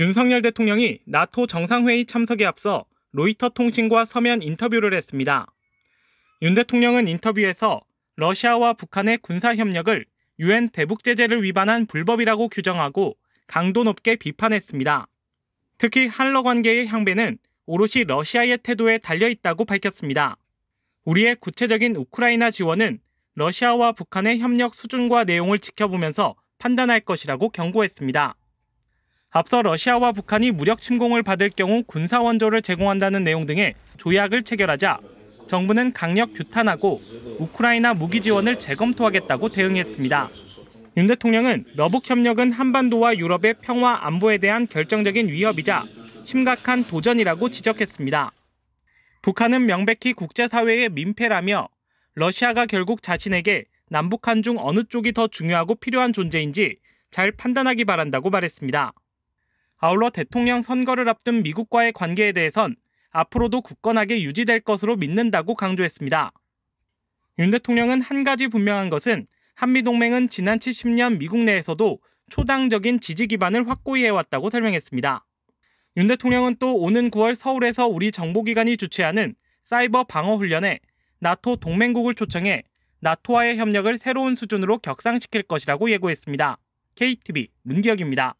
윤석열 대통령이 나토 정상회의 참석에 앞서 로이터 통신과 서면 인터뷰를 했습니다. 윤 대통령은 인터뷰에서 러시아와 북한의 군사협력을 유엔 대북제재를 위반한 불법이라고 규정하고 강도 높게 비판했습니다. 특히 한러 관계의 향배는 오롯이 러시아의 태도에 달려 있다고 밝혔습니다. 우리의 구체적인 우크라이나 지원은 러시아와 북한의 협력 수준과 내용을 지켜보면서 판단할 것이라고 경고했습니다. 앞서 러시아와 북한이 무력 침공을 받을 경우 군사 원조를 제공한다는 내용 등의 조약을 체결하자 정부는 강력 규탄하고 우크라이나 무기 지원을 재검토하겠다고 대응했습니다. 윤 대통령은 러북 협력은 한반도와 유럽의 평화 안보에 대한 결정적인 위협이자 심각한 도전이라고 지적했습니다. 북한은 명백히 국제사회의 민폐라며 러시아가 결국 자신에게 남북한 중 어느 쪽이 더 중요하고 필요한 존재인지 잘 판단하기 바란다고 말했습니다. 아울러 대통령 선거를 앞둔 미국과의 관계에 대해선 앞으로도 굳건하게 유지될 것으로 믿는다고 강조했습니다. 윤 대통령은 한 가지 분명한 것은 한미동맹은 지난 70년 미국 내에서도 초당적인 지지 기반을 확고히 해왔다고 설명했습니다. 윤 대통령은 또 오는 9월 서울에서 우리 정보기관이 주최하는 사이버 방어 훈련에 나토 동맹국을 초청해 나토와의 협력을 새로운 수준으로 격상시킬 것이라고 예고했습니다. KTV 문기혁입니다.